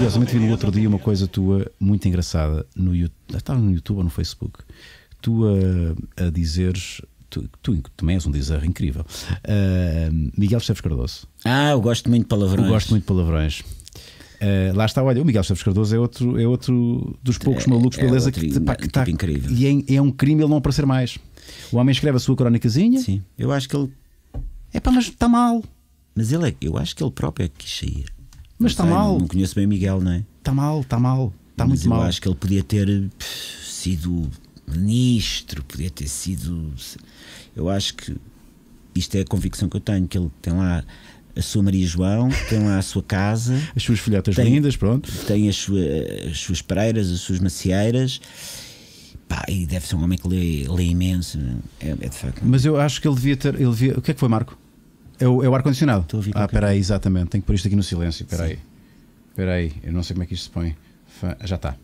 curiosamente vi no outro dia uma coisa tua muito engraçada no YouTube, ah, estava no YouTube ou no Facebook, tu a, a dizeres tu, tu também és um dizer incrível. Uh, Miguel Esteves Cardoso. Ah, eu gosto muito de palavrões. Eu gosto muito de palavrões. Uh, lá está, olha, o Miguel Esteves Cardoso é outro, é outro dos é, poucos é, malucos beleza É que, pá, que está incrível. E é, é, um crime ele não aparecer mais. O homem escreve a sua crónicazinha. Sim, eu acho que ele. É pá, mas está mal. Mas ele é, eu acho que ele próprio é que quis sair. Mas está mal. Não conheço bem Miguel, não é? Está mal, está mal, está muito eu mal. Eu acho que ele podia ter sido ministro, podia ter sido. Eu acho que isto é a convicção que eu tenho, que ele tem lá a sua Maria João, tem lá a sua casa, as suas folhetas tem, lindas, pronto. Tem as, sua, as suas pereiras, as suas macieiras. Pá, e deve ser um homem que lê, lê imenso. É, é de facto. Mas eu acho que ele devia ter. Ele devia, o que é que foi, Marco? É o, é o ar-condicionado. Ah, peraí, exatamente. Tenho que pôr isto aqui no silêncio. espera aí. eu não sei como é que isto se põe. Já está.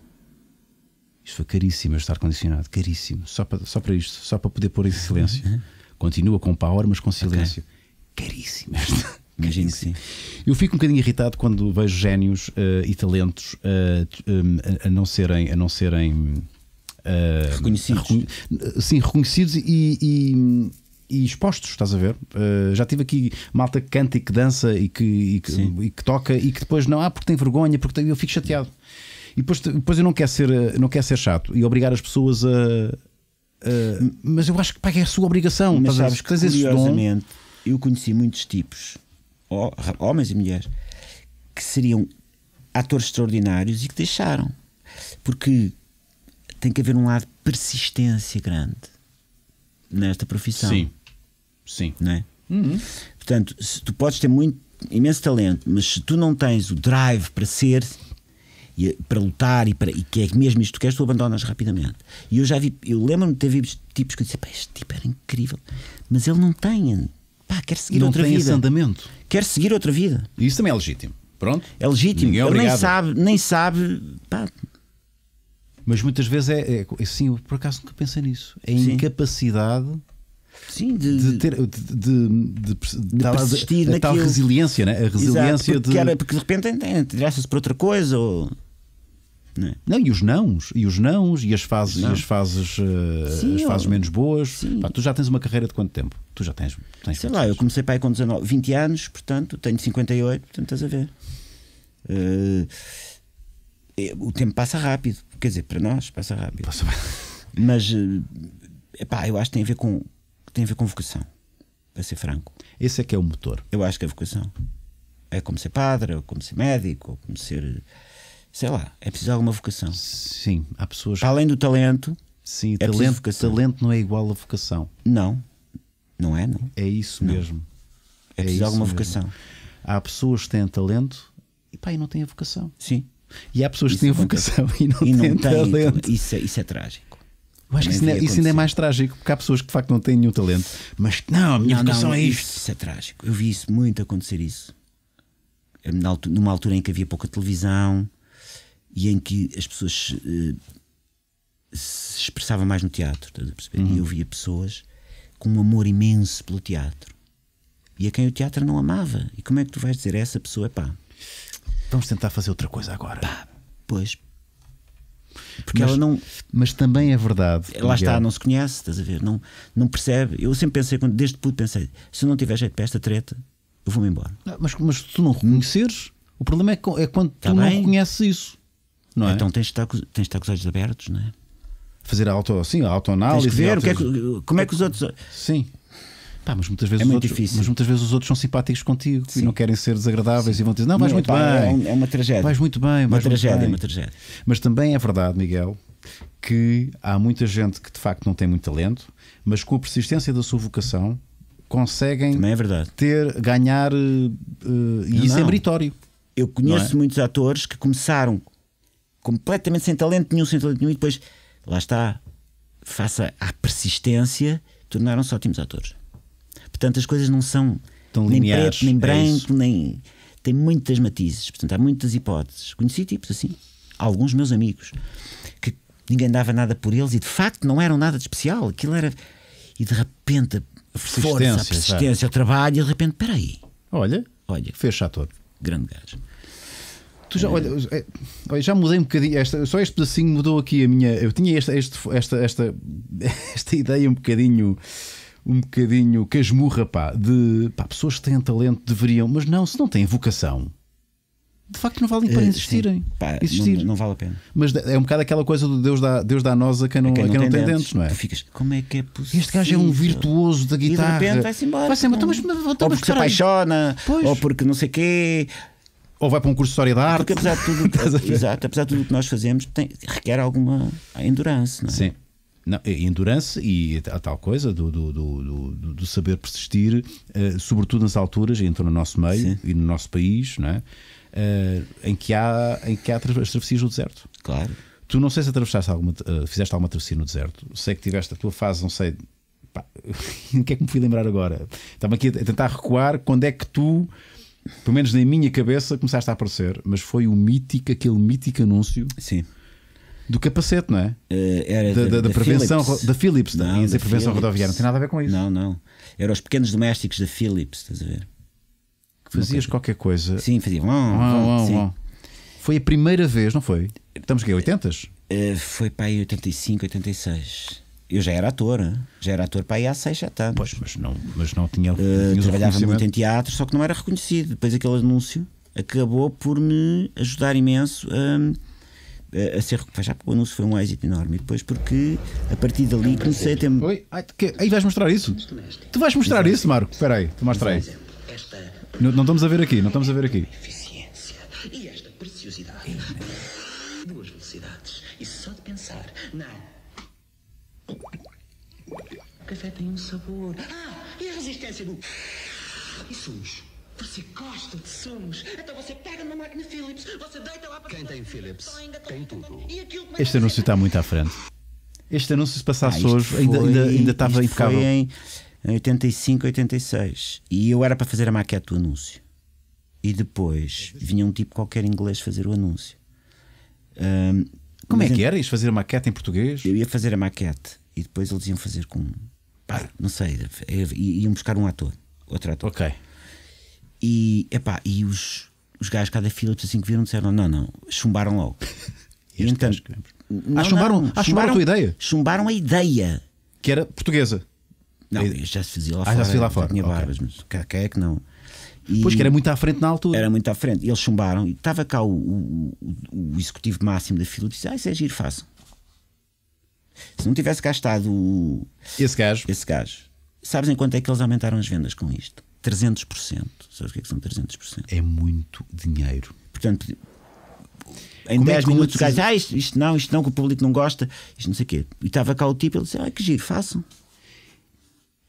Isto foi caríssimo, este ar-condicionado. Caríssimo. Só para, só para isto. Só para poder pôr em silêncio. Uhum. Continua com power, mas com silêncio. Okay. Caríssimo Imagino que sim. Eu fico um bocadinho irritado quando vejo génios uh, e talentos uh, um, a, a, não serem. A não serem uh, reconhecidos. Recon... Eh, sim, reconhecidos e, e e expostos, estás a ver? Uh, já tive aqui malta que canta e que dança e que, e que, e que, toca e que depois não, há ah, porque tem vergonha, porque eu fico chateado. E depois, depois eu não quero, ser, eh, não quero ser chato e obrigar as pessoas a. mas eu acho que pá, é a sua obrigação. Mas sabes que tens curiosamente, dom... eu conheci muitos tipos, homens e mulheres, que seriam atores extraordinários e que deixaram. Porque tem que haver um lado de persistência grande nesta profissão. Sim. Sim. Não é? Uhum. Portanto, se tu podes ter muito, imenso talento, mas se tu não tens o drive para ser, e, para lutar e, para, e que é mesmo isto que queres, tu abandonas rapidamente. E eu já vi, eu lembro-me de ter visto tipos que eu disse: pá, este tipo era incrível, mas ele não tem, pá, quer seguir não outra tem vida. Esse andamento. Quer seguir outra vida. E isso também é legítimo. Pronto. É legítimo. Ninguém é ele nem sabe, nem sabe, pá, mas muitas vezes é, é, sim, por acaso nunca pensei nisso. É a incapacidade Sim, de, de ter de, de, de, tal, tal resiliência, né? a resiliência Exato, porque, era, porque de repente né, interessa-se por outra coisa ou não, é? não, e os nãos, e os nãos, e as fases, não. e as fases, eh, sim, as fases menos boas. Pá, tu já tens uma carreira de quanto tempo? Tu já tens, tens sei lá, anos? eu comecei para aí com 19, 20 anos, portanto, tenho 58, portanto, estás a ver. Uh, o tempo passa rápido, quer dizer, para nós passa rápido. Passa... Mas epá, eu acho que tem a ver com, tem a ver com vocação, para ser franco. Esse é que é o motor. Eu acho que é vocação. É como ser padre, ou como ser médico, ou como ser. sei lá, é preciso alguma vocação. Sim, há pessoas. Para além do talento. Sim, é talento, talento não é igual a vocação. Não, não é, não. É isso não. mesmo. É, é alguma mesmo. vocação. Há pessoas que têm talento e pá, e não têm a vocação. Sim. E há pessoas isso que têm vocação e não e têm não talento. Isso é, isso é trágico. Eu acho que isso, ainda, é mais trágico, porque há pessoas que de facto não têm nenhum talento. Mas não, a minha não, não, é isto. Isso é trágico. Eu vi isso muito acontecer isso. É, numa altura em que havia pouca televisão e em que as pessoas eh, se expressavam mais no teatro, estás a perceber? Uhum. E eu via pessoas com um amor imenso pelo teatro e a quem o teatro não amava. E como é que tu vais dizer a essa pessoa, é pá? Vamos tentar fazer outra coisa agora. Pá, pois, porque mas, ela não. Mas também é verdade. Lá está, não se conhece, estás a ver? Não, não percebe. Eu sempre pensei, desde puto, pensei: se eu não tiver jeito para esta treta, eu vou-me embora. Não, ah, mas, mas tu não reconheceres, o problema é, é quando tá tu bem. não reconheces isso. Não é? Então tens de, estar, tens de estar com os olhos abertos, não é? Fazer a auto, sim, autoanálise. Ver, auto... que é que, como é que os é outros. Sim. Pá, mas muitas vezes é muito outros, difícil. Mas muitas vezes os outros são simpáticos contigo Sim. e não querem ser desagradáveis Sim. e vão dizer: Não, vais muito pá, é bem. É uma tragédia. Vais muito bem. Uma tragédia, bem. uma tragédia. Mas também é verdade, Miguel, que há muita gente que de facto não tem muito talento, mas com a persistência da sua vocação conseguem é ter, ganhar, uh, e não, isso é não. é meritório. Eu conheço é? muitos atores que começaram completamente sem talento nenhum, sem talento nenhum, e depois, lá está, face à persistência, tornaram-se ótimos atores. Portanto, as coisas não são Tão nem lineares, preto, nem é branco, é nem. Tem muitas matizes, portanto, há muitas hipóteses. Conheci tipos assim, alguns meus amigos, que ninguém dava nada por eles e de facto não eram nada de especial. Aquilo era. E de repente a persistência, força, a persistência, o trabalho, e de repente, aí Olha, olha. Fez todo Grande gajo. Tu já, é, olha, já mudei um bocadinho. Esta, só este pedacinho mudou aqui a minha. Eu tinha esta, este, esta, esta, esta ideia um bocadinho um bocadinho casmurra, pá, de pá, pessoas que têm talento deveriam, mas não, se não têm vocação, de facto não valem para uh, eh, Pá, Existir. Não, não, vale a pena. Mas é um bocado aquela coisa do Deus dá, Deus dá nós a quem não, a quem não, a quem tem, não tem dentes, dentes, não é? Tu ficas, como é que é possível? Este gajo é um virtuoso da guitarra. E de repente vai-se embora. Vai-se embora. Então, então, mas, então, ou porque se apaixona, pois. ou porque não sei o quê. Ou vai para um curso de História da Arte. Porque apesar de tudo, exato, apesar de tudo que nós fazemos, tem, requer alguma endurance, não é? Sim. Não, é endurance e a tal coisa do, do, do, do saber persistir, uh, sobretudo nas alturas, entre no nosso meio Sim. e no nosso país, não é? Uh, em, que há, em que há as travessias do deserto. Claro. Tu não sei se atravessaste alguma, uh, fizeste alguma travessia no deserto, sei que tiveste a tua fase, não sei. Pá, o que é que me fui lembrar agora? Estava aqui a tentar recuar quando é que tu pelo menos na minha cabeça, começaste a aparecer, mas foi o mítico, aquele mítico anúncio Sim do capacete, não é? Uh, era da, da, da, da prevenção Philips. da Philips, não, da é prevenção Philips. rodoviária, não tem nada a ver com isso. Não, não. Eram os pequenos domésticos da Philips, estás a ver? Fazias coisa. qualquer coisa. Sim, fazia. Oh, oh, oh, foi a primeira vez, não foi? Estamos aqui, 80 uh, eh, Foi para aí 85, 86. Eu já era ator, hein? já era ator para aí há 6, 7 anos. Pois, mas não, mas não tinha. Uh, trabalhava muito em teatro, só que não era reconhecido. Depois aquele anúncio acabou por me ajudar imenso a a ser recuperado. o anúncio foi um êxito enorme. E depois porque a partir dali é comecei a ter. Oi, ai, que, aí vais mostrar isso? É tu vais mostrar Exato. isso, Marco? Espera aí, tu mostra aí. Não, não, estamos a ver aqui, não estamos a ver aqui. Eficiência e esta preciosidade. Duas velocidades. E só de pensar. Não. O café tem um sabor. Ah, e a resistência do. E sujo. Você gosta de sumos? Então você pega no máquina Philips, você deita lá para... Quem tem Philips? Tá tem tudo. Este anúncio está muito à frente. Este anúncio se passasse ah, hoje ainda, ainda, ainda estava impecável. Foi em 85, 86. E eu era para fazer a maquete do anúncio. E depois vinha um tipo qualquer inglês fazer o anúncio. Um, Como é que era? Ias fazer a maquete em português? Eu ia fazer a maquete e depois eles iam fazer com. Pá, não sei. Iam buscar um ator, outro ator. Ok. E, epá, e os, os gajos cada da Philips, assim que viram, disseram: não, não, chumbaram logo. E então, não, ah, chumbaram, não, ah, chumbaram, a tua ideia? Chumbaram a ideia. Que era portuguesa. Não, é- já se fazia lá ah, fora. já se fazia lá fora. Tinha okay. barbas, mas cá, que é que não. E pois que era muito à frente na altura. Era muito à frente. E eles chumbaram. E estava cá o, o, o, executivo máximo da Philips e disse: Ah, isso é giro, façam. Se não tivesse gastado esse gajo. esse gajo, sabes em quanto é que eles aumentaram as vendas com isto? 300%. Sabes o que é que são 300%? É muito dinheiro. Portanto, em como 10 é minutos o gajo, ah, isto, isto, não, isto não, que o público não gosta, isto não sei o quê. E estava cá o tipo, ele disse, ah, que giro, façam.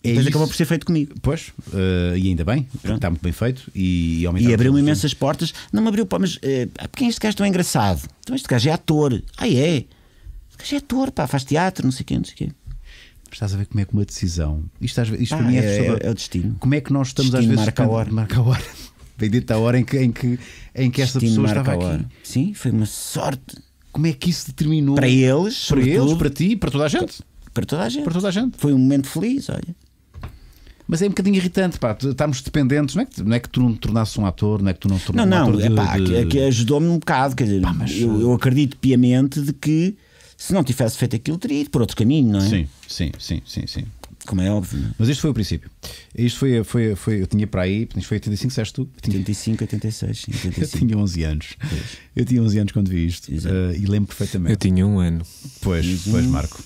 É Depois isso. acabou por ser feito comigo. Pois, uh, e ainda bem, está muito bem feito. E, e abriu-me imensas portas. Não me abriu pá, mas uh, porque este gajo é tão engraçado? Então este gajo é ator. Ah, é? Este gajo é ator, pá, faz teatro, não sei o quê, não sei o quê. Estás a ver como é que uma decisão. Isto, às vezes, isto ah, para mim é, é, é, o destino. Como é que nós estamos destino às vezes. Marca a hora. Marca a hora. dito a hora em que, em que, em que esta pessoa estava aqui. Sim, foi uma sorte. Como é que isso determinou? Para eles, para, eles, para ti, para toda a gente. Para toda a gente. Para toda a gente. Foi um momento feliz, olha. Mas é um bocadinho irritante, pá. Estamos dependentes, não é, que, não é que tu não te tornasses um ator, não é que tu não te tornasses não, um não, ator. Não, é não, de... É ajudou-me um bocado, quer dizer, pá, mas... eu, eu eh, acredito piamente de que se não tivesse feito aquilo, teria ido por outro caminho, não é? Sim, sim, sim, sim, sim. Como é óbvio. É? Mas isto foi o princípio. Isto foi, foi, foi eu tinha para aí, isto foi 85, disseste 85, 86, 85. Eu tinha 11 anos. Pois. Eu tinha 11 anos quando vi isto uh, e lembro perfeitamente. Eu tinha um ano. Pois, uhum. pois, Marco.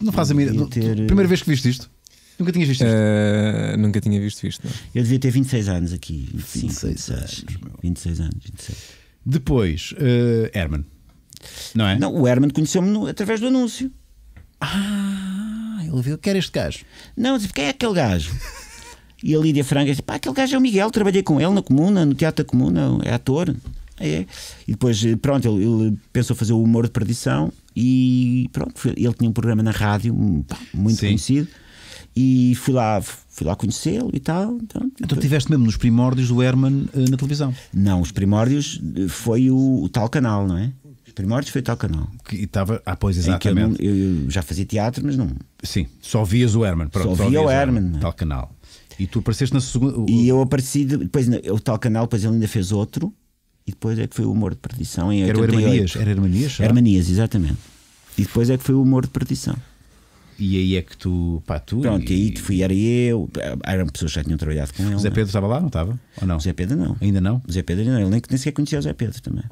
Não faz a minha. Ter... Eh, primeira vez que viste isto? Nunca tinhas visto isto? Uh, nunca tinha visto isto. Não. Eu devia ter 26 anos aqui. 25, 26, 26 anos. Meu. 26 anos, 26. Depois, uh, Herman. Não é? Não, o Herman conheceu-me através do anúncio. Ah, ele viu que era este gajo. Não, disse, quem é aquele gajo? e a Lídia Franca disse: pá, aquele gajo é o Miguel, trabalhei com ele na Comuna, no Teatro da Comuna, é ator. É. E depois, eh, pronto, ele, ele, pensou fazer o humor de perdição e pronto, ele tinha um programa na rádio pá, muito Sim. conhecido e fui lá, fui lá conhecê-lo e tal. Então tiveste mesmo nos primórdios do Herman eh, na televisão? Não, os primórdios eh, foi o, o tal canal, não é? primórdios foi tal canal. Que estava, ah, pois, exatamente. Eu, não, eu, já fazia teatro, mas não. Sim, só vias o Herman. Pronto, só, só via o Herman. É? Tal canal. E tu apareceste na segunda. E eu apareci, depois o tal canal, depois ele ainda fez outro, e depois é que foi o humor de perdição em Era o Hermanias, era Hermanias? Hermanias, exatamente. E depois é que foi o humor de perdição. E aí é que tu, pá, tu. Pronto, e aí fui, era eu, eram pessoas que já tinham trabalhado com ele. Zé Pedro estava lá, não estava? Ou não? Zé Pedro não. Ainda não? Zé Pedro não, ele nem, nem sequer conhecia o Zé Pedro também.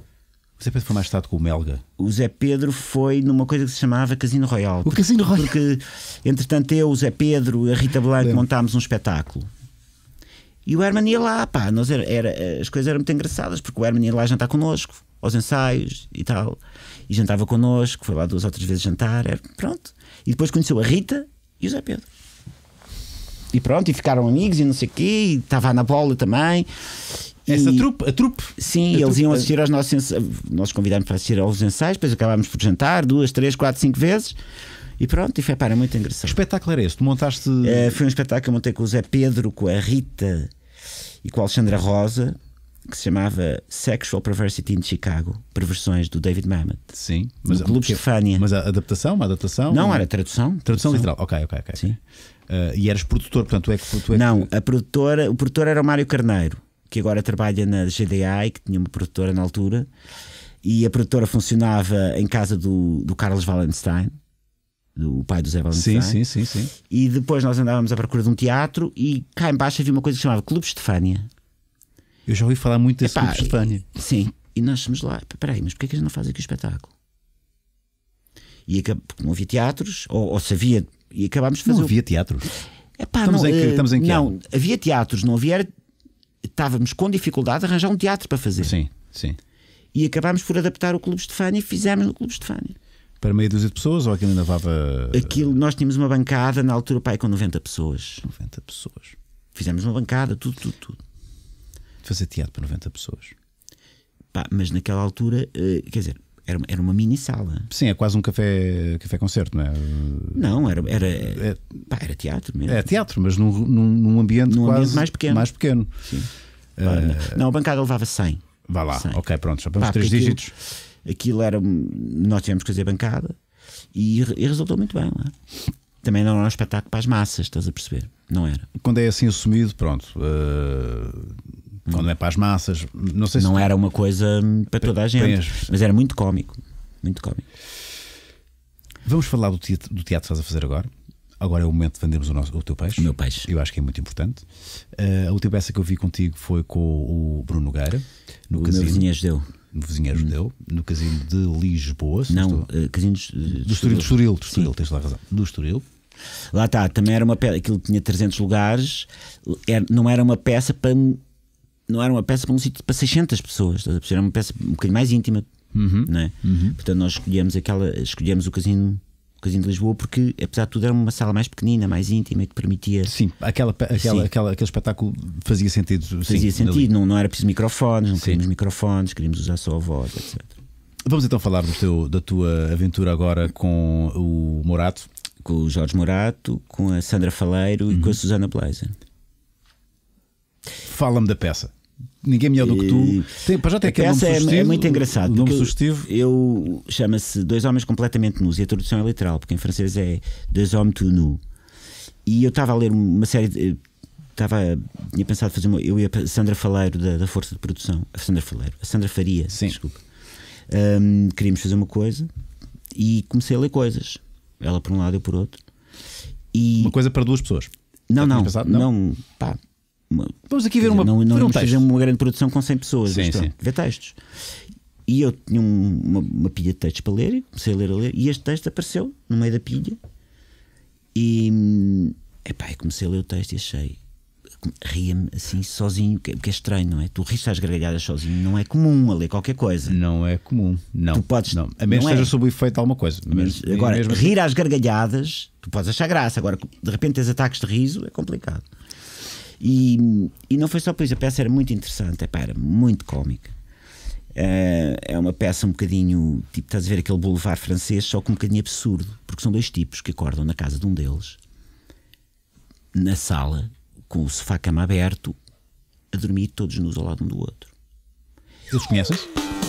O Zé Pedro foi mais tarde com o Melga. O Zé Pedro foi numa coisa que se chamava Casino Royal. O porque, Casino Royal. Porque, entretanto, eu, o Zé Pedro, a Rita Blanco Lembra. montámos um espetáculo. E o Herman ia lá, pá, nós era, era, as coisas eram muito engraçadas, porque o Herman ia lá jantar connosco, aos ensaios e tal. E jantava connosco, foi lá duas ou três vezes jantar, era, pronto. E depois conheceu a Rita e o Zé Pedro. E pronto, e ficaram amigos e não sei o quê, e estava na bola também. Essa trupe, a trupe. Sim, a eles trupe. iam assistir aos nossos ensaios. Nós convidámos para assistir aos ensaios, depois acabámos por jantar duas, três, quatro, cinco vezes. E pronto, e foi para, muito engraçado. Que espetáculo era este? Tu montaste. É, eh, foi um espetáculo que eu montei com o Zé Pedro, com a Rita e com a Alexandra Rosa, que se chamava Sexual Perversity in Chicago, perversões do David Mamet. Sim, mas no Clube Mas a adaptação, uma adaptação? Não, ou... era tradução. Tradução, tradução literal, ok, ok, ok. Sim. Uh, e eras produtor, portanto, tu é que. Tu é que... Não, a produtora, o produtor era o Mário Carneiro que agora trabalha na GDI, que tinha uma produtora na altura, e a produtora funcionava em casa do, do Carlos Valenstein, do pai do Zé Valenstein. Sim, sim, sim, sim. E depois nós andávamos à procura de um teatro e cá embaixo havia uma coisa que chamava Clube Estefânia. Eu já ouvi falar muito desse Epá, Clube Estefânia. Sim, e nós fomos lá, peraí, mas porquê é que eles não fazem aqui o espetáculo? E porque não havia teatros, ou, ou se havia, e acabámos de fazer. Não havia teatros. Epá, estamos, não, em que, eh, estamos em que Não, ano? havia teatros, não havia estávamos com dificuldade de arranjar um teatro para fazer. Sim, sim. E acabámos por adaptar o Clube Estefânia e fizemos o Clube Estefânia. Para meia dúzia de pessoas ou aquilo ainda levava. Aquilo, nós tínhamos uma bancada na altura, pai, é com 90 pessoas. 90 pessoas. Fizemos uma bancada, tudo, tudo, tudo. Fazer teatro para 90 pessoas. Pá, mas naquela altura, eh, quer dizer, era, era uma mini sala. Sim, é quase um café, café concerto, não é? Não, era, era, é, pá, era teatro mesmo. É teatro, mas num, num, ambiente num quase ambiente mais pequeno. Mais pequeno. Sim. Uh, não, a bancada levava 100. Vá lá, 100. ok, pronto, já vamos pá, três dígitos. Aquilo, aquilo era. Nós tivemos que fazer bancada e, e resultou muito bem lá. Também não era um espetáculo para as massas, estás a perceber? Não era. Quando é assim assumido, pronto. Uh quando Não é para as massas. Não, sei não era uma coisa para toda a gente, mas era muito cómico. Muito cómico. Vamos falar do teatro, do teatro que estás a fazer agora. Agora é o momento de vendermos o, nosso, o teu peixe. O meu peixe. Eu acho que é muito importante. Uh, a última peça que eu vi contigo foi com o Bruno Gueira. No o casino, é meu vizinho ajudeu. É hum. No vizinho ajudeu, no casino de Lisboa. Não, uh, casino do, do Estoril. Do Estoril, do Estoril tens lá razão. Do Estoril. Lá está, também era uma peça, aquilo tinha 300 lugares, era, eh, não era uma peça para não era uma peça para um sítio para 600 pessoas, Era uma peça um bocadinho mais íntima, uhum. não é? Uhum. Portanto, nós escolhemos, aquela, escolhemos o casino de Lisboa, porque apesar de tudo era uma sala mais pequenina, mais íntima, que permitia. Sim, aquela, aquela, sim. Aquela, aquele espetáculo fazia sentido. Sim, fazia sentido, não, não era preciso microfones, não sim. queríamos microfones, queríamos usar só a voz, etc. Vamos então falar teu, da tua aventura agora com o Morato. Com o Jorge Morato, com a Sandra Faleiro uhum. e com a uhum. Susana Blazer. Fala-me da peça. Ninguém é melhor do que tu. Tem, já tem aquele nome é sugestivo, é, muito engraçado. Nome sugestivo. Eu, eu chama-se Dois Homens Completamente Nus e a tradução é literal, porque em francês é Dois hommes Tout Nu. E eu estava a ler uma série de. Estava, tinha pensado fazer uma. Eu e a Sandra Faleiro da, da Força de Produção. A Sandra Faleiro. A Sandra Faria, Sim. desculpa. Um, queríamos fazer uma coisa e comecei a ler coisas. Ela por um lado, eu por outro. E... Uma coisa para duas pessoas. Não, não, não, não. Pá, uma, vamos aqui ver dizer, uma. Não, não um fazer uma grande produção com 100 pessoas, sim, sim. ver textos. E eu tinha um, uma, uma, pilha de textos para ler, e comecei a ler a ler, e este texto apareceu no meio da pilha. E epá, comecei a ler o texto e achei. Ria-me assim sozinho, que, é, que é estranho, não é? Tu riste às gargalhadas sozinho, não é comum a ler qualquer coisa. Não é comum, não. Tu podes, não. A menos que é. seja é. sob o efeito de alguma coisa. Mas, agora, assim- rir assim... às gargalhadas, tu podes achar graça. Agora, de repente tens ataques de riso, é complicado. E, e não foi só por isso, a peça era muito interessante, epá, era muito cómica. Uh, é uma peça um bocadinho tipo, estás a ver aquele boulevard francês, só que um bocadinho absurdo, porque são dois tipos que acordam na casa de um deles, na sala, com o sofá-cama aberto, a dormir todos nus ao lado um do outro. Eles conhecem? -se?